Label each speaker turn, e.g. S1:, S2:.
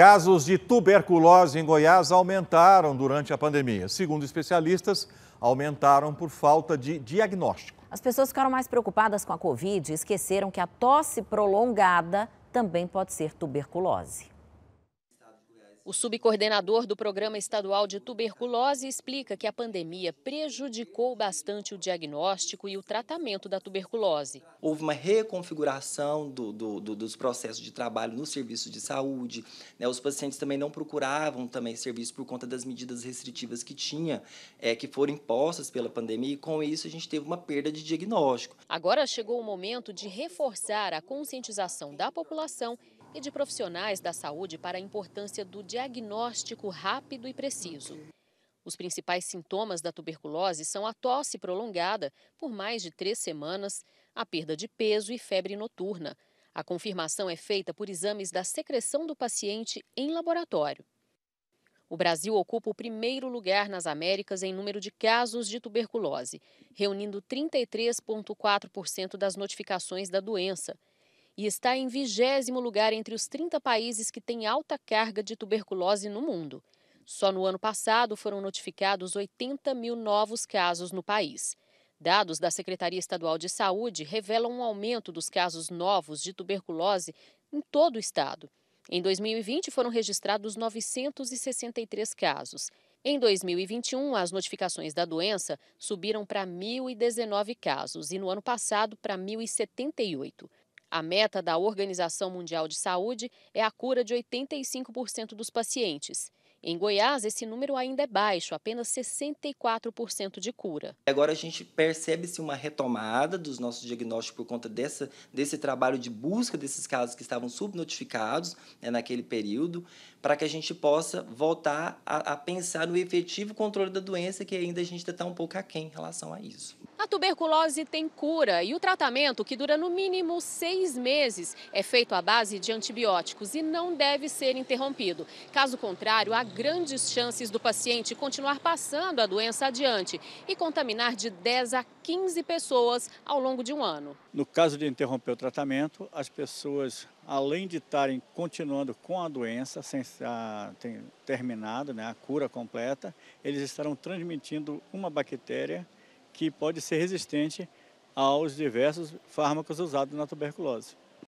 S1: Casos de tuberculose em Goiás aumentaram durante a pandemia. Segundo especialistas, aumentaram por falta de diagnóstico.
S2: As pessoas ficaram mais preocupadas com a Covid e esqueceram que a tosse prolongada também pode ser tuberculose. O subcoordenador do Programa Estadual de Tuberculose explica que a pandemia prejudicou bastante o diagnóstico e o tratamento da tuberculose.
S1: Houve uma reconfiguração do, do, do, dos processos de trabalho no serviço de saúde. Né? Os pacientes também não procuravam também serviço por conta das medidas restritivas que tinha, é, que foram impostas pela pandemia. E com isso a gente teve uma perda de diagnóstico.
S2: Agora chegou o momento de reforçar a conscientização da população e de profissionais da saúde para a importância do diagnóstico rápido e preciso. Os principais sintomas da tuberculose são a tosse prolongada por mais de três semanas, a perda de peso e febre noturna. A confirmação é feita por exames da secreção do paciente em laboratório. O Brasil ocupa o primeiro lugar nas Américas em número de casos de tuberculose, reunindo 33,4% das notificações da doença e está em vigésimo lugar entre os 30 países que têm alta carga de tuberculose no mundo. Só no ano passado foram notificados 80 mil novos casos no país. Dados da Secretaria Estadual de Saúde revelam um aumento dos casos novos de tuberculose em todo o estado. Em 2020 foram registrados 963 casos. Em 2021, as notificações da doença subiram para 1.019 casos e no ano passado para 1.078. A meta da Organização Mundial de Saúde é a cura de 85% dos pacientes. Em Goiás, esse número ainda é baixo, apenas 64% de cura.
S1: Agora a gente percebe-se uma retomada dos nossos diagnósticos por conta dessa, desse trabalho de busca desses casos que estavam subnotificados né, naquele período, para que a gente possa voltar a, a pensar no efetivo controle da doença, que ainda a gente está um pouco aquém em relação a isso.
S2: A tuberculose tem cura e o tratamento, que dura no mínimo seis meses, é feito à base de antibióticos e não deve ser interrompido. Caso contrário, há grandes chances do paciente continuar passando a doença adiante e contaminar de 10 a 15 pessoas ao longo de um ano.
S1: No caso de interromper o tratamento, as pessoas, além de estarem continuando com a doença, sem ter terminado né, a cura completa, eles estarão transmitindo uma bactéria que pode ser resistente aos diversos fármacos usados na tuberculose.